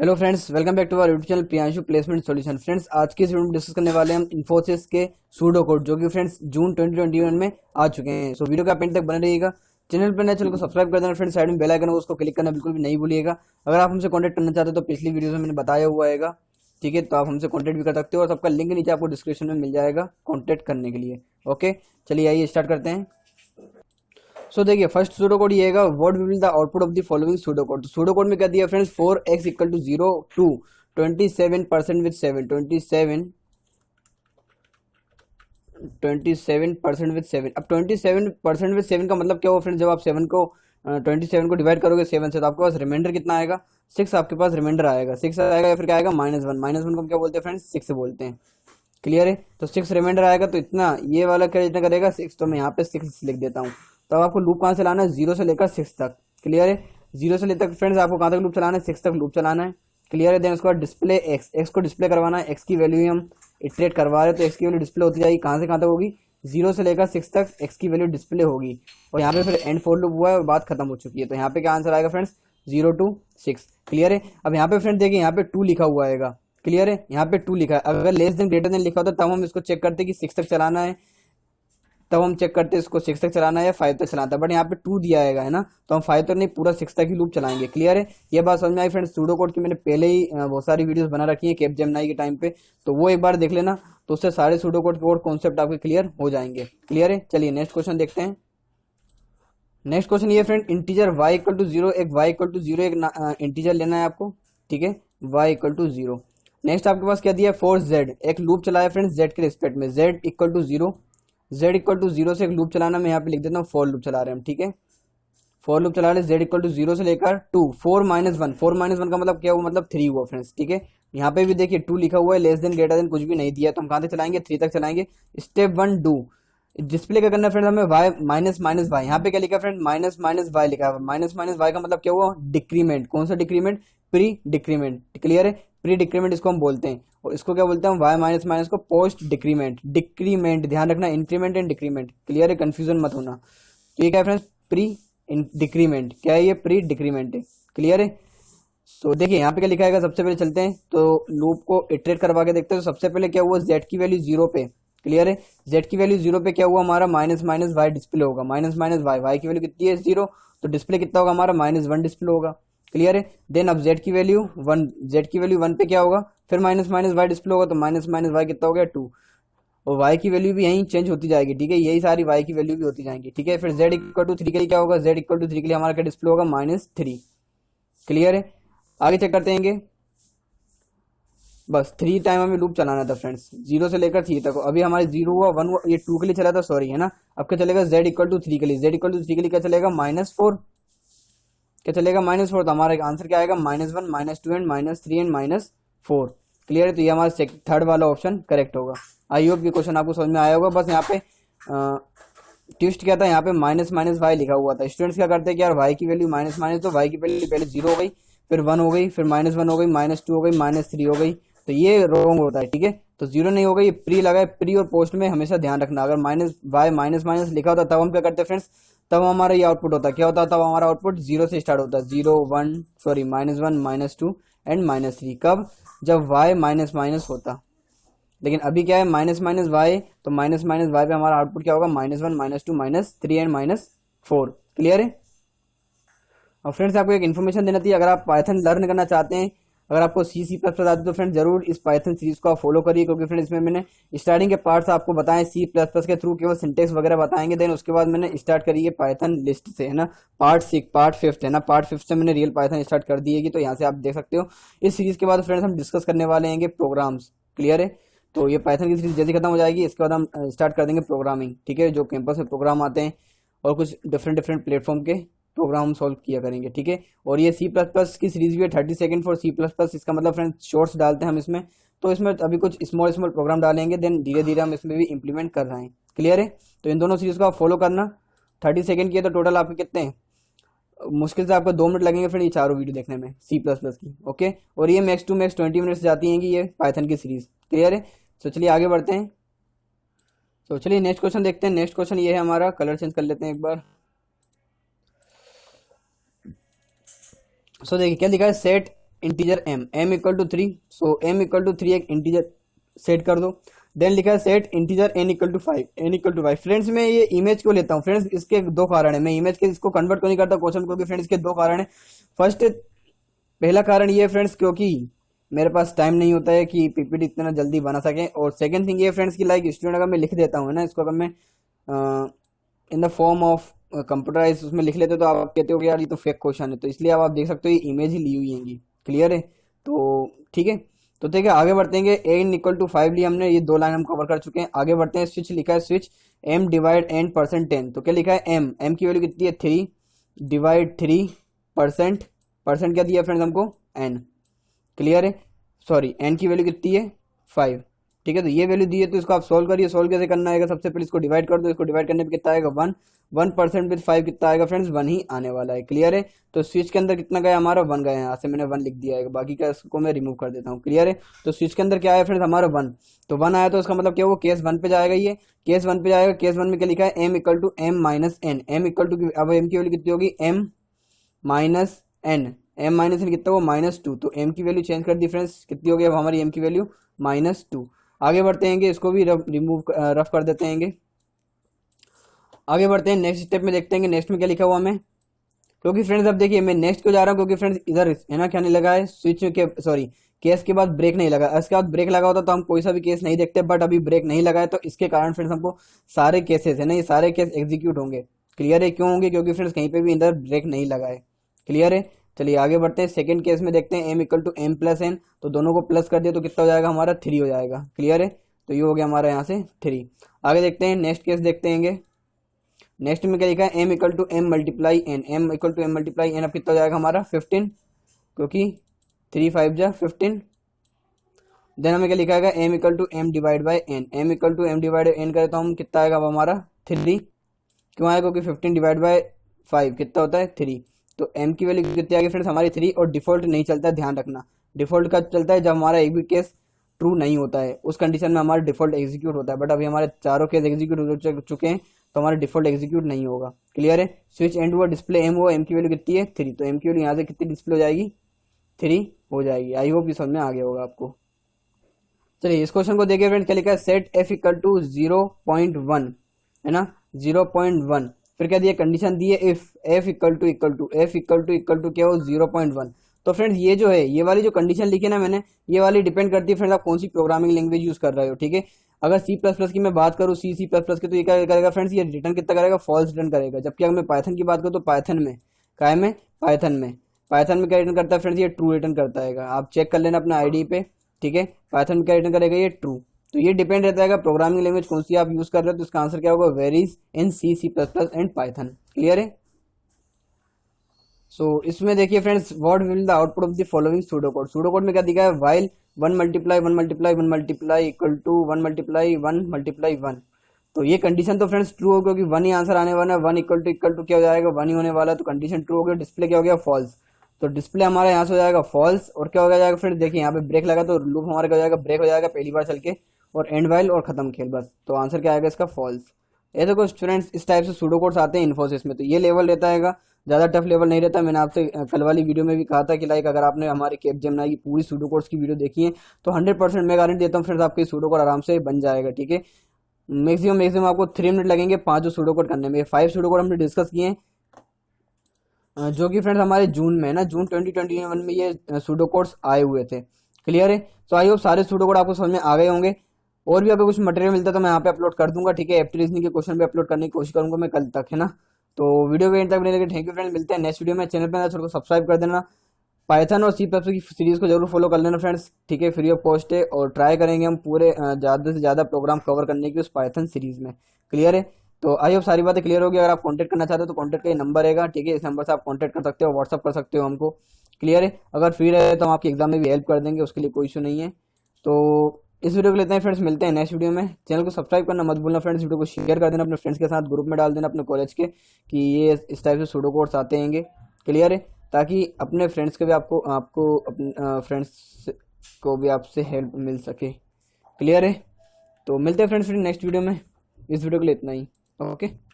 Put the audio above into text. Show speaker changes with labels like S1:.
S1: hello friends welcome back to our YouTube channel Priyanshu placement solution friends आज की इस video में डिस्कस करने वाले हम इन्फोसिस के सूडो कोड जो कि फ्रेंड्स जून 2021 में आ चुके हैं सो so, वीडियो का पेंट तक बने रहिएगा चैनल पर नए चैनल को सब्सक्राइब कर देना फ्रेंड्स साइड में बेलाइकन हो उसको क्लिक करना बिल्कुल भी नहीं भूलिएगा अगर आप हमसे कॉन्टैक्ट करना चाहते हो तो पिछली वीडियो में मैंने बताया हुआ है ठीक है तो आप हमसे कॉन्टैक्ट भी कर सकते हो और सबका लिंक नीचे आपको डिस्क्रिप्शन में मिल जाएगा कॉन्टेक्ट करने के लिए ओके चलिए आइए स्टार्ट करते हैं सो देखिए फर्स्ट सूडो कोड ये होगा what will the output of the following pseudo code pseudo code में क्या दिया friends for X equal to zero to twenty seven percent with seven twenty seven twenty seven percent with seven अब twenty seven percent with seven का मतलब क्या हो friends जब आप सेवन को ट्वेंटी सेवन को डिवाइड करोगे सेवन से तो आपके पास रिमाइंडर कितना आएगा सिक्स आपके पास रिमाइंडर आएगा सिक्स आएगा या फिर क्या आएगा माइनस वन माइनस वन को क्या बोलते हैं फ्रेंड्स सिक्स बोलते हैं क्लियर है तो सिक्स रिमाइंडर आएगा तो इतना ये वाला क्या इतना करेगा सिक्स तो मैं यहाँ पे सिक्स लिख देता हूँ तो आपको लूप कहाँ से लाना है जीरो से लेकर सिक्स तक क्लियर है जीरो से लेकर फ्रेंड्स आपको कहाँ तक लूप चलाना है सिक्स तक लूप चलाना है क्लियर है देन उसके बाद डिस्प्ले एक्स एक्स को डिस्प्ले करवाना है एक्स की वैल्यू हम इटरेट करवा रहे तो एक्स की वैल्यू डिस्प्ले होती जाएगी कहाँ से कहाँ तक होगी जीरो से लेकर सिक्स तक एक्स की वैल्यू डिस्प्ले होगी और यहाँ पे फिर एंड फोर लूप हुआ है और बात खत्म हो चुकी है तो यहाँ पे क्या आंसर आएगा friends zero two six clear है अब यहाँ पे फ्रेंड देखिए यहाँ पे टू लिखा हुआ आएगा क्लियर है यहाँ पे टू लिखा है अगर लेस देन ग्रेटर देन लिखा होता तो तब हम इसको चेक करते कि सिक्स तक चलाना है तब हम चेक करते हैं इसको सिक्स तक चलाना है या फाइव तक चलाना है बट यहाँ पे टू दिया आएगा है ना तो हम फाइव तक तो नहीं पूरा सिक्स तक ही लूप चलाएंगे क्लियर है ये बात समझ में आई फ्रेंड सूडो कोड की मैंने पहले ही बहुत सारी वीडियोस बना रखी है कैप जेमनाई के टाइम पे तो वो एक बार देख लेना तो उससे सारे सूडो कोड और कॉन्सेप्ट आपके क्लियर हो जाएंगे क्लियर है चलिए नेक्स्ट क्वेश्चन देखते हैं नेक्स्ट क्वेश्चन ये friend integer Y equal to zero एक वाई इक्वल टू जीरो एक इंटीजर लेना है आपको ठीक है Y equal to zero next आपके पास क्या दिया है फोर जेड एक लूप चलाया फ्रेंड जेड के रिस्पेक्ट में Z equal to zero Z equal to zero से एक लूप चलाना मैं यहाँ पे लिख देता हूँ फोर लूप चला रहे हैं हम ठीक है फोर लूप चला रहे जेड इक्वल टू जीरो से लेकर to four minus one four minus one का मतलब क्या हुआ मतलब थ्री हुआ फ्रेंड्स ठीक है यहाँ पे भी देखिए टू लिखा हुआ है लेस देन ग्रेटर देन कुछ भी नहीं दिया तो हम कहाँ से चलाएंगे थ्री तक चलाएंगे स्टेप वन डू डिस्प्ले का करना फ्रेंड हमें वाई माइनस माइनस वाई यहाँ पे क्या लिखा फ्रेंड माइनस माइनस वाई लिखा है माइनस माइनस वाई का मतलब क्या हुआ डिक्रीमेंट कौन सा डिक्रीमेंट प्री डिक्रीमेंट क्लियर है प्री डिक्रीमेंट इसको हम बोलते हैं और इसको क्या बोलते हैं वाई माइनस माइनस को पोस्ट डिक्रीमेंट डिक्रीमेंट ध्यान रखना इंक्रीमेंट एंड डिक्रीमेंट क्लियर है कन्फ्यूजन मत होना तो ये क्या है फ्रेंड्स प्री डिक्रीमेंट क्या है ये प्री डिक्रीमेंट है क्लियर है तो देखिए यहाँ पे क्या लिखा है सबसे पहले चलते हैं तो लूप को इटरेट करवा के देखते हैं तो सबसे पहले क्या हुआ जेड की वैल्यू जीरो पे क्लियर है जेड की वैल्यू जीरो पे क्या हुआ हमारा माइनस माइनस वाई डिस्प्ले होगा माइनस माइनस वाई वाई की वैल्यू कितनी है जीरो तो डिस्प्ले कितना होगा हमारा माइनस वन डिस्प्ले होगा क्लियर है देन अब जेड की वैल्यू वन जेड की वैल्यू वन पे क्या होगा फिर माइनस माइनस वाई डिस्प्ले होगा तो माइनस माइनस वाई कितना हो गया टू और वाई की वैल्यू भी यहीं चेंज होती जाएगी ठीक है यही सारी वाई की वैल्यू भी होती जाएंगी ठीक है फिर जेड इक्वल टू थ्री के लिए क्या होगा जेड इक्वल टू थ्री के लिए हमारा क्या डिस्प्ले होगा माइनस थ्री क्लियर है आगे चेक करते हैं बस थ्री टाइम हमें लूप चलाना था फ्रेंड्स जीरो से लेकर थ्री तक अभी हमारे जीरो हुआ वन हुआ ये टू के लिए चला था सॉरी है ना अब क्या चलेगा जेड इक्वल टू थ्री के लिए जेड इक्वल टू थ्री के लिए क्या चलेगा माइनस फोर क्या चलेगा माइनस फोर तो हमारा आंसर क्या आएगा minus one minus two and minus three and minus four clear है तो ये हमारा थर्ड वाला ऑप्शन करेक्ट होगा आई होप ये क्वेश्चन आपको समझ में आया होगा बस यहाँ पे ट्विस्ट क्या था यहाँ पे माइनस माइनस वाई लिखा हुआ था स्टूडेंट्स क्या करते हैं कि यार वाई की वैल्यू माइनस माइनस तो वाई की वैल्यू पहले जीरो हो गई फिर वन हो गई फिर माइनस वन हो गई माइनस टू हो गई माइनस थ्री हो गई तो ये रॉन्ग होता है ठीक है तो जीरो नहीं होगा ये प्री लगा है प्री और पोस्ट में हमेशा ध्यान रखना अगर माइनस वाई माइनस माइनस लिखा होता तब हम क्या करते हैं फ्रेंड्स तब हमारा ये आउटपुट होता क्या होता तब हमारा आउटपुट जीरो से स्टार्ट होता है zero one sorry minus one minus two and minus three कब जब वाई माइनस माइनस होता लेकिन अभी क्या है माइनस माइनस वाई तो माइनस माइनस वाई पे हमारा आउटपुट क्या होगा minus one minus two minus three and minus four clear है और फ्रेंड्स आपको एक इन्फॉर्मेशन देना थी अगर आप पाइथन लर्न करना चाहते हैं अगर आपको सी सी प्लस प्लस आती तो फ्रेंड जरूर इस पाइथन सीरीज को आप फॉलो करिए क्योंकि फ्रेंड इसमें मैंने स्टार्टिंग के पार्ट्स आपको बताएं सी प्लस प्लस के थ्रू केवल सिंटेक्स वगैरह बताएंगे देन उसके बाद मैंने स्टार्ट करी है पाइथन लिस्ट से है ना पार्ट सिक्स पार्ट फिफ्थ है ना पार्ट फिफ्थ से मैंने रियल पाइथन स्टार्ट कर दी है तो यहाँ से आप देख सकते हो इस सीरीज के बाद फ्रेंड्स हम डिस्कस करने वाले हैं प्रोग्राम्स क्लियर है तो ये पाइथन की सीरीज जल्दी खत्म हो जाएगी इसके बाद हम स्टार्ट कर देंगे प्रोग्रामिंग ठीक है जो कैंपस में प्रोग्राम आते हैं और कुछ डिफरेंट डिफरेंट प्लेटफॉर्म के प्रोग्राम सॉल्व किया करेंगे ठीक है और ये सी प्लस प्लस की सीरीज भी है thirty second for C plus plus इसका मतलब फ्रेंड्स शॉर्ट्स डालते हैं हम इसमें तो इसमें अभी कुछ स्मॉल स्मॉल प्रोग्राम डालेंगे देन धीरे धीरे हम इसमें भी इंप्लीमेंट कर रहे हैं क्लियर है तो इन दोनों सीरीज़ को आप फॉलो करना थर्टी सेकेंड की है तो टोटल आपके कितने हैं मुश्किल से आपको दो मिनट लगेंगे फिर ये चारों वीडियो देखने में सी प्लस प्लस की ओके और ये max to max twenty minutes जाती हैं कि ये पाइथन की सीरीज़ क्लियर है तो चलिए आगे बढ़ते हैं तो चलिए नेक्स्ट क्वेश्चन देखते हैं नेक्स्ट क्वेश्चन ये है हमारा कलर चेंज कर लेते हैं एक बार सो देखिए क्या लिखा है set integer M M equal to three so M equal to three एक इंटीजर सेट कर दो देन लिखा है set integer N equal to five N equal to five friends मैं ये इमेज को लेता हूँ फ्रेंड्स इसके दो कारण है मैं इमेज के इसको कन्वर्ट क्यों नहीं करता क्वेश्चन क्योंकि फ्रेंड्स के दो कारण है फर्स्ट पहला कारण ये फ्रेंड्स क्योंकि मेरे पास टाइम नहीं होता है कि पीपीटी इतना जल्दी बना सकें और सेकंड थिंग ये फ्रेंड्स की लाइक स्टूडेंट अगर मैं लिख देता हूँ ना इसको अगर मैं in the form of computerize उसमें लिख लेते तो आप कहते हो कि यार ये तो फेक क्वेश्चन है तो इसलिए आप देख सकते हो ये इमेज ही ली हुई है क्लियर है तो ठीक है तो है आगे बढ़ते हैं a N equal to five ली हमने ये दो लाइन हम कवर कर चुके हैं आगे बढ़ते हैं स्विच लिखा है switch M divide N percent ten तो क्या लिखा है एम एम की वैल्यू कितनी है three divide three percent percent क्या दिया फ्रेंड्स हमको एन क्लियर है सॉरी एन की वैल्यू कितनी है फाइव ठीक है तो ये वैल्यू दी है तो इसको आप सोल्व करिए सोल्व कैसे करना आएगा सबसे पहले इसको डिवाइड कर दो इसको डिवाइड करने पर कितना आएगा one one percent with five कितना आएगा फ्रेंड्स वन ही आने वाला है क्लियर है तो स्विच के अंदर कितना गया हमारा वन गया यहाँ से मैंने वन लिख दिया है बाकी का इसको मैं रिमूव कर देता हूँ क्लियर है तो स्विच के अंदर क्या आया फ्रेंड्स हमारा वन तो वन आया तो उसका मतलब क्या वो केस वन पे जाएगा ये केस वन पे जाएगा केस वन में क्या लिखा है M equal to M minus N M equal to अब एम की वैल्यू कितनी होगी M minus N M minus N कितना वो माइनस टू तो एम की वैल्यू चेंज कर दी फ्रेंड्स कितनी होगी अब हमारी एम की वैल्यू माइनस टू आगे बढ़ते हैं इसको भी रफ रिमूव रफ कर देते हैं आगे बढ़ते हैं नेक्स्ट स्टेप में देखते हैं कि नेक्स्ट में क्या लिखा हुआ हमें क्योंकि फ्रेंड्स अब देखिए मैं नेक्स्ट को जा रहा हूँ क्योंकि फ्रेंड्स इधर है ना क्या नहीं लगा है स्विच के सॉरी केस के बाद ब्रेक नहीं लगा इसके बाद ब्रेक लगा होता तो हम कोई सा भी केस नहीं देखते बट अभी ब्रेक नहीं लगा है तो इसके कारण फ्रेंड्स हमको सारे केसेस है ना ये सारे केस एग्जीक्यूट होंगे क्लियर है क्यों होंगे क्योंकि फ्रेंड्स कहीं पे भी इधर ब्रेक नहीं लगा है क्लियर है चलिए आगे बढ़ते हैं सेकंड केस में देखते हैं M equal to M plus N तो दोनों को प्लस कर दिया तो कितना हो जाएगा हमारा थ्री हो जाएगा क्लियर है तो ये हो गया हमारा यहाँ से थ्री आगे देखते हैं नेक्स्ट केस देखते हैं नेक्स्ट में क्या लिखा है M equal to M multiply N M equal to M multiply N अब कितना हो जाएगा हमारा फिफ्टीन क्योंकि थ्री फाइव जा फिफ्टीन देन हमें क्या लिखा है M equal to M divide by N M equal to M divide N करें तो हम कितना आएगा अब हमारा थ्री क्यों आएगा क्योंकि फिफ्टीन डिवाइड बाय फाइव कितना होता है थ्री तो एम की वैल्यू कितनी आएगी फ्रेंड्स हमारी थ्री और डिफॉल्ट नहीं चलता है ध्यान रखना डिफॉल्ट का चलता है जब हमारा एक भी केस ट्रू नहीं होता है उस कंडीशन में हमारा डिफॉल्ट एग्जीक्यूट होता है बट अभी हमारे चारों केस एग्जीक्यूट हो चुके हैं तो हमारा डिफॉल्ट एग्जीक्यूट नहीं होगा क्लियर है स्विच एंड हुआ डिस्प्ले एम हुआ एम की वैल्यू कितनी है थ्री तो एम की वैल्यू यहाँ से कितनी डिस्प्ले हो जाएगी थ्री हो जाएगी आई होप ये समझ में आ गया होगा आपको चलिए इस क्वेश्चन को देखिए फ्रेंड क्या लिखा है set F equal to zero point one है ना जीरो पॉइंट वन फिर क्या दिया कंडीशन दी है if F equal to equal to F equal to equal to क्या हो जीरो पॉइंट वन तो फ्रेंड ये जो है ये वाली जो कंडीशन लिखी ना मैंने ये वाली डिपेंड करती है फ्रेंड आप कौन सी प्रोग्रामिंग लैंग्वेज यूज कर रहे हो ठीक है अगर सी प्लस प्लस की मैं बात करूँ सी सी प्लस प्लस की तो ये क्या करेगा फ्रेंड्स ये रिटर्न कितना करेगा फॉल्स रिटर्न करेगा जबकि अगर मैं पाइथन की बात करूँ तो पाइथन में काय में पाइथन में पाइथन में क्या रिटर्न करता है फ्रेंड्स ये ट्रू रिटर्न करता है आप चेक कर लेना अपना आईडी पे ठीक है पाइथन में क्या रिटर्न करेगा ये ट्रू तो ये डिपेंड रहता है प्रोग्रामिंग लैंग्वेज कौन सी आप यूज़ कर रहे हो तो इसका आंसर क्या होगा varies in C C plus plus and Python clear है सो so, इसमें देखिए friends what will the output of the following pseudo code pseudo code में क्या दिखा है while one multiply one multiply one multiply equal to one multiply one multiply one तो ये condition तो फ्रेंड्स ट्रू हो क्योंकि वन ही आंसर आने वाला है one equal to equal to क्या हो जाएगा वन ही होने वाला है तो कंडीशन ट्रू हो गया डिस्प्ले क्या हो गया फॉल्स तो डिस्प्ले हमारा यहाँ से हो जाएगा फॉल्स और क्या हो जाएगा फ्रेंड्स देखिए यहाँ पे ब्रेक लगा तो लूप हमारा क्या हो जाएगा ब्रेक हो जाएगा पहली बार चल के और एंड वाइल और खत्म खेल बस तो आंसर क्या आएगा इसका फॉल्स ये देखो स्टूडेंट्स इस टाइप से सूडो कोड्स आते हैं इन्फोसिस में तो ये लेवल रहता है ज़्यादा टफ लेवल नहीं रहता मैंने आपसे कल वाली वीडियो में भी कहा था कि लाइक अगर आपने हमारे कैप जेमनाई की पूरी सूडो कोर्स की वीडियो देखी है तो हंड्रेड परसेंट मैं गारंटी देता हूँ फ्रेंड्स आपके सूडो कोड आराम से बन जाएगा ठीक है मैक्सिमम मैक्सिमम आपको थ्री मिनट लगेंगे पाँचों सूडो कोड करने में फाइव सूडो कोड हमने डिस्कस किए हैं जो कि फ्रेंड्स हमारे जून में है ना जून ट्वेंटी ट्वेंटी वन में ये सूडो कोड्स आए हुए थे क्लियर है तो आई होप सारे सूडो कोड आपको समझ में आ गए होंगे और भी अगर कुछ मटेरियल मिलता है तो मैं यहाँ पे अपलोड कर दूंगा ठीक है एप्ट के क्वेश्चन भी अपलोड करने की कोशिश करूंगा मैं कल तक है ना तो वीडियो के एंड तक बने लगे थैंक यू फ्रेंड मिलते हैं नेक्स्ट वीडियो में चैनल पर थोड़ा सब्सक्राइब कर देना पाइथन और सी प्लस की सीरीज़ को जरूर फॉलो कर लेना फ्रेंड्स ठीक है फ्री ऑफ कॉस्ट है और ट्राई करेंगे हम पूरे ज़्यादा से ज़्यादा प्रोग्राम कवर करने की उस पाइथन सीरीज़ में क्लियर है तो आई होप सारी बातें क्लियर होगी अगर आप कॉन्टैक्ट करना चाहते हो तो कॉन्टैक्ट का ये नंबर रहेगा ठीक है इस नंबर से आप कॉन्टैक्ट कर सकते हो व्हाट्सअप कर सकते हो हमको क्लियर है अगर फ्री रहे तो हम आपकी एग्जाम में भी हेल्प कर देंगे उसके लिए कोई इशू नहीं है तो इस वीडियो को लेते हैं फ्रेंड्स मिलते हैं नेक्स्ट वीडियो में चैनल को सब्सक्राइब करना मत भूलना फ्रेंड्स वीडियो को शेयर कर देना अपने फ्रेंड्स के साथ ग्रुप में डाल देना अपने कॉलेज के कि ये इस टाइप से सूडो कोर्स आते हैंगे क्लियर है ताकि अपने फ्रेंड्स के भी आपको आपको अपने फ्रेंड्स को भी आपसे हेल्प मिल सके क्लियर है तो मिलते हैं फ्रेंड्स फिर नेक्स्ट वीडियो में इस वीडियो को लेना ही ओके